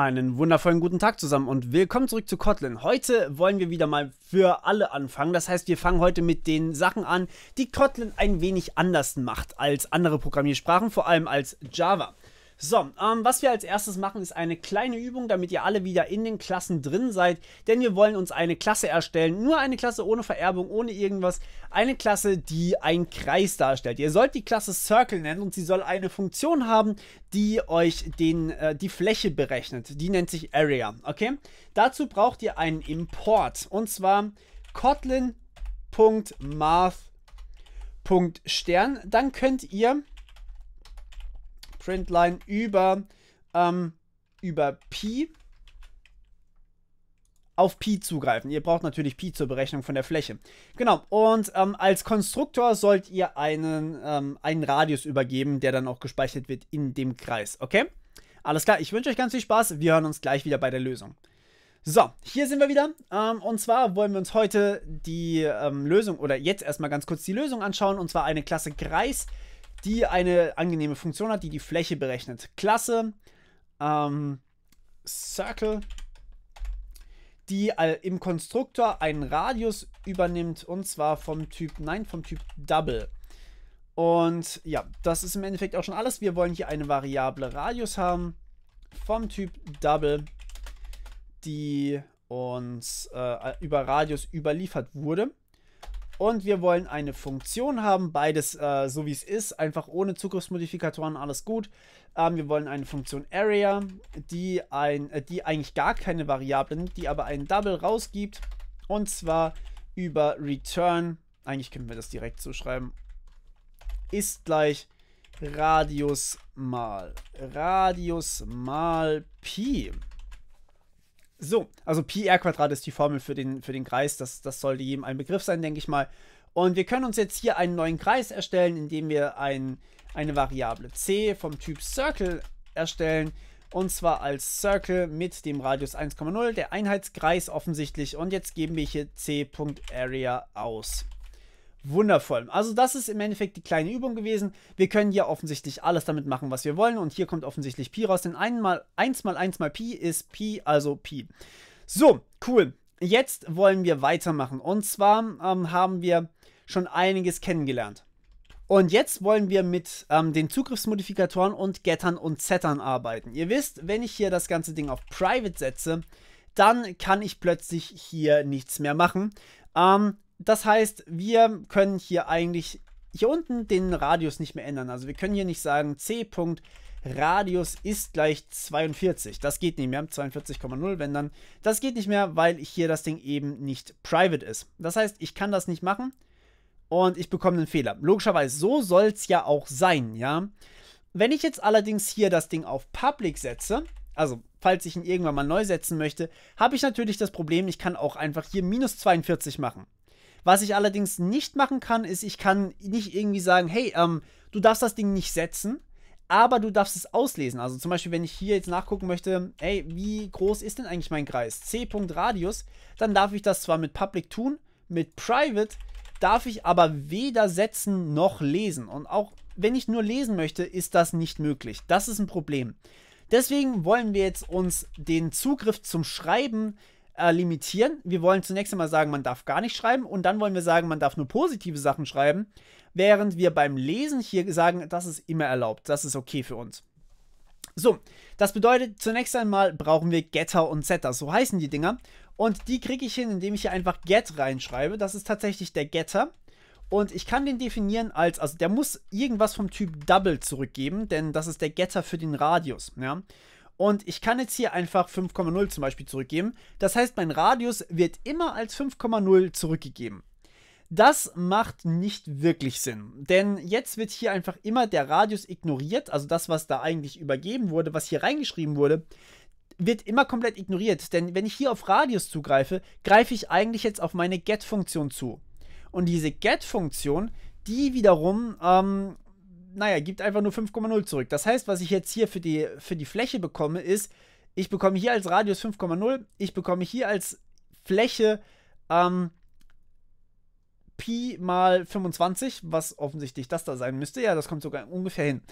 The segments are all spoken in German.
Einen wundervollen guten Tag zusammen und willkommen zurück zu Kotlin. Heute wollen wir wieder mal für alle anfangen. Das heißt, wir fangen heute mit den Sachen an, die Kotlin ein wenig anders macht als andere Programmiersprachen, vor allem als Java. So, ähm, was wir als erstes machen, ist eine kleine Übung, damit ihr alle wieder in den Klassen drin seid, denn wir wollen uns eine Klasse erstellen, nur eine Klasse ohne Vererbung, ohne irgendwas, eine Klasse, die einen Kreis darstellt. Ihr sollt die Klasse Circle nennen und sie soll eine Funktion haben, die euch den, äh, die Fläche berechnet. Die nennt sich Area, okay? Dazu braucht ihr einen Import und zwar kotlin.math.stern. Dann könnt ihr Printline über, ähm, über Pi auf Pi zugreifen. Ihr braucht natürlich Pi zur Berechnung von der Fläche. Genau, und ähm, als Konstruktor sollt ihr einen, ähm, einen Radius übergeben, der dann auch gespeichert wird in dem Kreis, okay? Alles klar, ich wünsche euch ganz viel Spaß. Wir hören uns gleich wieder bei der Lösung. So, hier sind wir wieder. Ähm, und zwar wollen wir uns heute die ähm, Lösung oder jetzt erstmal ganz kurz die Lösung anschauen. Und zwar eine Klasse Kreis, die eine angenehme Funktion hat, die die Fläche berechnet. Klasse ähm, Circle, die äh, im Konstruktor einen Radius übernimmt und zwar vom Typ, nein, vom Typ Double. Und ja, das ist im Endeffekt auch schon alles. Wir wollen hier eine Variable Radius haben vom Typ Double, die uns äh, über Radius überliefert wurde. Und wir wollen eine Funktion haben, beides äh, so wie es ist, einfach ohne Zugriffsmodifikatoren, alles gut. Ähm, wir wollen eine Funktion Area, die, ein, äh, die eigentlich gar keine Variablen, die aber einen Double rausgibt. Und zwar über Return, eigentlich können wir das direkt so schreiben, ist gleich Radius mal Radius mal Pi. So, also PR-Quadrat ist die Formel für den, für den Kreis. Das, das sollte jedem ein Begriff sein, denke ich mal. Und wir können uns jetzt hier einen neuen Kreis erstellen, indem wir ein, eine Variable c vom Typ Circle erstellen. Und zwar als Circle mit dem Radius 1,0, der Einheitskreis offensichtlich. Und jetzt geben wir hier c.area aus. Wundervoll. Also das ist im Endeffekt die kleine Übung gewesen. Wir können hier offensichtlich alles damit machen, was wir wollen. Und hier kommt offensichtlich Pi raus, denn 1 mal 1 mal 1 mal Pi ist Pi, also Pi. So, cool. Jetzt wollen wir weitermachen. Und zwar ähm, haben wir schon einiges kennengelernt. Und jetzt wollen wir mit ähm, den Zugriffsmodifikatoren und Gettern und Zettern arbeiten. Ihr wisst, wenn ich hier das ganze Ding auf Private setze, dann kann ich plötzlich hier nichts mehr machen. Ähm, das heißt, wir können hier eigentlich hier unten den Radius nicht mehr ändern. Also wir können hier nicht sagen c. Radius ist gleich 42. Das geht nicht mehr. 42,0, wenn dann. Das geht nicht mehr, weil hier das Ding eben nicht private ist. Das heißt, ich kann das nicht machen und ich bekomme einen Fehler. Logischerweise, so soll es ja auch sein, ja. Wenn ich jetzt allerdings hier das Ding auf Public setze, also falls ich ihn irgendwann mal neu setzen möchte, habe ich natürlich das Problem, ich kann auch einfach hier minus 42 machen. Was ich allerdings nicht machen kann, ist, ich kann nicht irgendwie sagen, hey, ähm, du darfst das Ding nicht setzen, aber du darfst es auslesen. Also zum Beispiel, wenn ich hier jetzt nachgucken möchte, hey, wie groß ist denn eigentlich mein Kreis? C. punkt Radius, dann darf ich das zwar mit Public tun, mit Private darf ich aber weder setzen noch lesen. Und auch wenn ich nur lesen möchte, ist das nicht möglich. Das ist ein Problem. Deswegen wollen wir jetzt uns den Zugriff zum Schreiben äh, limitieren. Wir wollen zunächst einmal sagen, man darf gar nicht schreiben und dann wollen wir sagen, man darf nur positive Sachen schreiben, während wir beim Lesen hier sagen, das ist immer erlaubt, das ist okay für uns. So, das bedeutet, zunächst einmal brauchen wir Getter und Setter, so heißen die Dinger. Und die kriege ich hin, indem ich hier einfach Get reinschreibe. Das ist tatsächlich der Getter. Und ich kann den definieren als, also der muss irgendwas vom Typ Double zurückgeben, denn das ist der Getter für den Radius. Ja? Und ich kann jetzt hier einfach 5,0 zum Beispiel zurückgeben. Das heißt, mein Radius wird immer als 5,0 zurückgegeben. Das macht nicht wirklich Sinn, denn jetzt wird hier einfach immer der Radius ignoriert, also das, was da eigentlich übergeben wurde, was hier reingeschrieben wurde, wird immer komplett ignoriert, denn wenn ich hier auf Radius zugreife, greife ich eigentlich jetzt auf meine Get-Funktion zu. Und diese Get-Funktion, die wiederum ähm, naja, gibt einfach nur 5,0 zurück. Das heißt, was ich jetzt hier für die, für die Fläche bekomme, ist, ich bekomme hier als Radius 5,0, ich bekomme hier als Fläche ähm, Pi mal 25, was offensichtlich das da sein müsste. Ja, das kommt sogar ungefähr hin.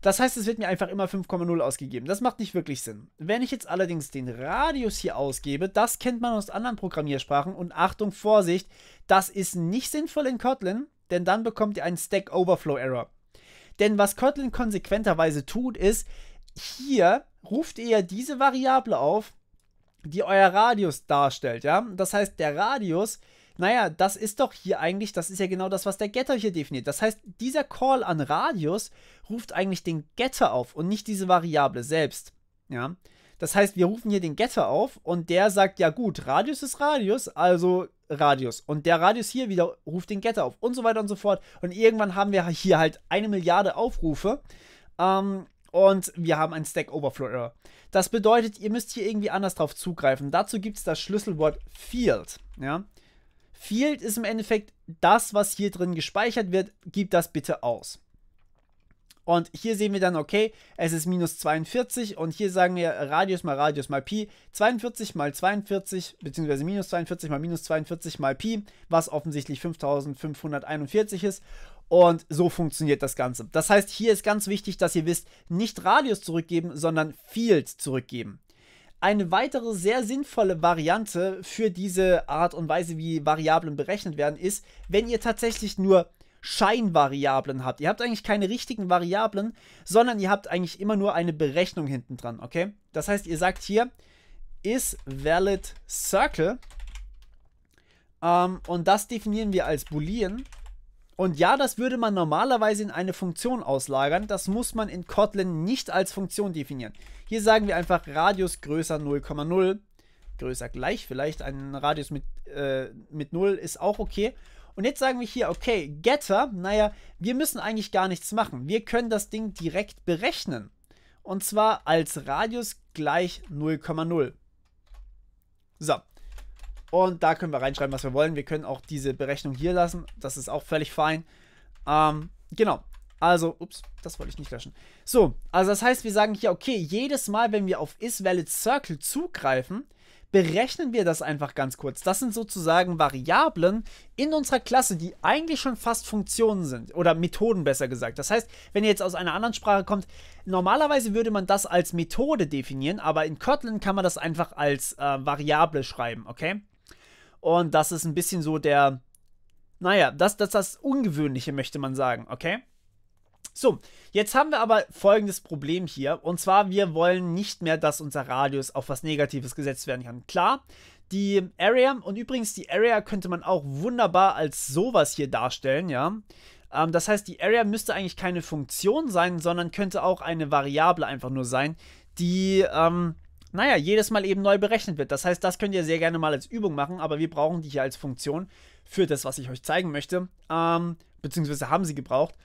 Das heißt, es wird mir einfach immer 5,0 ausgegeben. Das macht nicht wirklich Sinn. Wenn ich jetzt allerdings den Radius hier ausgebe, das kennt man aus anderen Programmiersprachen und Achtung, Vorsicht, das ist nicht sinnvoll in Kotlin, denn dann bekommt ihr einen Stack Overflow Error. Denn was Kotlin konsequenterweise tut, ist, hier ruft ihr diese Variable auf, die euer Radius darstellt, ja? Das heißt, der Radius, naja, das ist doch hier eigentlich, das ist ja genau das, was der Getter hier definiert. Das heißt, dieser Call an Radius ruft eigentlich den Getter auf und nicht diese Variable selbst, ja? Das heißt, wir rufen hier den Getter auf und der sagt, ja gut, Radius ist Radius, also Radius. Und der Radius hier wieder ruft den Getter auf und so weiter und so fort. Und irgendwann haben wir hier halt eine Milliarde Aufrufe. Ähm, und wir haben einen Stack Overflow Error. Das bedeutet, ihr müsst hier irgendwie anders drauf zugreifen. Dazu gibt es das Schlüsselwort Field. Ja? Field ist im Endeffekt das, was hier drin gespeichert wird. Gib das bitte aus. Und hier sehen wir dann, okay, es ist minus 42 und hier sagen wir Radius mal Radius mal Pi, 42 mal 42, beziehungsweise minus 42 mal minus 42 mal Pi, was offensichtlich 5541 ist. Und so funktioniert das Ganze. Das heißt, hier ist ganz wichtig, dass ihr wisst, nicht Radius zurückgeben, sondern Field zurückgeben. Eine weitere sehr sinnvolle Variante für diese Art und Weise, wie Variablen berechnet werden, ist, wenn ihr tatsächlich nur Scheinvariablen habt. Ihr habt eigentlich keine richtigen Variablen, sondern ihr habt eigentlich immer nur eine Berechnung hinten dran, okay? Das heißt, ihr sagt hier, is valid circle ähm, und das definieren wir als boolean und ja, das würde man normalerweise in eine Funktion auslagern. Das muss man in Kotlin nicht als Funktion definieren. Hier sagen wir einfach Radius größer 0,0, größer gleich vielleicht. Ein Radius mit, äh, mit 0 ist auch okay. Und jetzt sagen wir hier, okay, Getter, naja, wir müssen eigentlich gar nichts machen. Wir können das Ding direkt berechnen. Und zwar als Radius gleich 0,0. So. Und da können wir reinschreiben, was wir wollen. Wir können auch diese Berechnung hier lassen. Das ist auch völlig fein. Ähm, genau. Also, ups, das wollte ich nicht löschen. So, also das heißt, wir sagen hier, okay, jedes Mal, wenn wir auf isValidCircle zugreifen, berechnen wir das einfach ganz kurz. Das sind sozusagen Variablen in unserer Klasse, die eigentlich schon fast Funktionen sind oder Methoden besser gesagt. Das heißt, wenn ihr jetzt aus einer anderen Sprache kommt, normalerweise würde man das als Methode definieren, aber in Kotlin kann man das einfach als äh, Variable schreiben, okay? Und das ist ein bisschen so der, naja, das, das, das Ungewöhnliche möchte man sagen, okay? So, jetzt haben wir aber folgendes Problem hier. Und zwar, wir wollen nicht mehr, dass unser Radius auf was Negatives gesetzt werden kann. Klar, die Area, und übrigens die Area könnte man auch wunderbar als sowas hier darstellen, ja. Ähm, das heißt, die Area müsste eigentlich keine Funktion sein, sondern könnte auch eine Variable einfach nur sein, die, ähm, naja, jedes Mal eben neu berechnet wird. Das heißt, das könnt ihr sehr gerne mal als Übung machen, aber wir brauchen die hier als Funktion für das, was ich euch zeigen möchte, ähm, beziehungsweise haben sie gebraucht.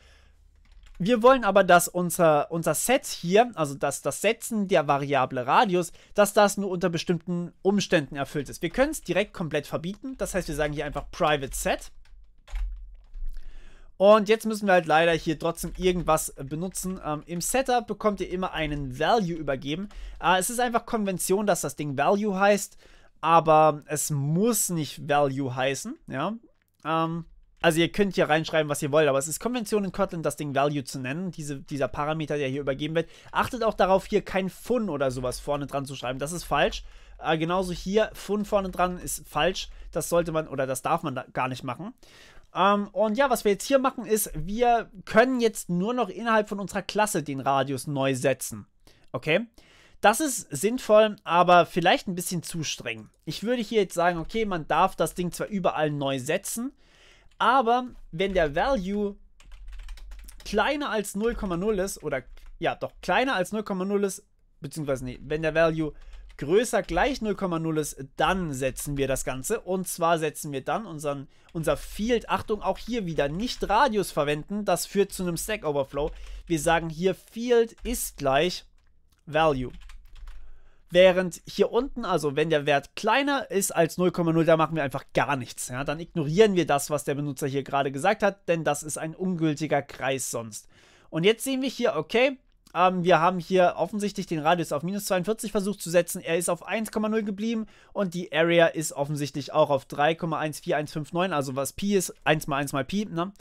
Wir wollen aber, dass unser, unser Set hier, also dass das Setzen der Variable Radius, dass das nur unter bestimmten Umständen erfüllt ist. Wir können es direkt komplett verbieten. Das heißt, wir sagen hier einfach Private Set. Und jetzt müssen wir halt leider hier trotzdem irgendwas benutzen. Ähm, Im Setup bekommt ihr immer einen Value übergeben. Äh, es ist einfach Konvention, dass das Ding Value heißt, aber es muss nicht Value heißen. Ja. Ähm, also ihr könnt hier reinschreiben, was ihr wollt, aber es ist Konvention in Kotlin, das Ding Value zu nennen, diese, dieser Parameter, der hier übergeben wird. Achtet auch darauf, hier kein Fun oder sowas vorne dran zu schreiben, das ist falsch. Äh, genauso hier, Fun vorne dran ist falsch, das sollte man oder das darf man da gar nicht machen. Um, ähm, und ja, was wir jetzt hier machen, ist, wir können jetzt nur noch innerhalb von unserer Klasse den Radius neu setzen. Okay? Das ist sinnvoll, aber vielleicht ein bisschen zu streng. Ich würde hier jetzt sagen, okay, man darf das Ding zwar überall neu setzen, aber wenn der Value kleiner als 0,0 ist, oder ja, doch kleiner als 0,0 ist, beziehungsweise nee, wenn der Value größer gleich 0,0 ist, dann setzen wir das Ganze. Und zwar setzen wir dann unseren, unser Field, Achtung, auch hier wieder nicht Radius verwenden, das führt zu einem Stack Overflow. Wir sagen hier Field ist gleich Value. Während hier unten, also wenn der Wert kleiner ist als 0,0, da machen wir einfach gar nichts. Ja? Dann ignorieren wir das, was der Benutzer hier gerade gesagt hat, denn das ist ein ungültiger Kreis sonst. Und jetzt sehen wir hier, okay, ähm, wir haben hier offensichtlich den Radius auf minus 42 versucht zu setzen. Er ist auf 1,0 geblieben und die Area ist offensichtlich auch auf 3,14159, also was Pi ist, 1 mal 1 mal Pi. Ne?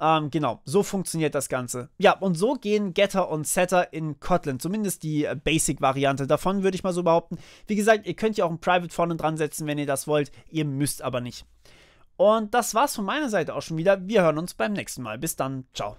Ähm, genau, so funktioniert das Ganze. Ja, und so gehen Getter und Setter in Kotlin, zumindest die äh, Basic-Variante davon, würde ich mal so behaupten. Wie gesagt, ihr könnt ja auch ein Private vorne dran setzen, wenn ihr das wollt. Ihr müsst aber nicht. Und das war's von meiner Seite auch schon wieder. Wir hören uns beim nächsten Mal. Bis dann. Ciao.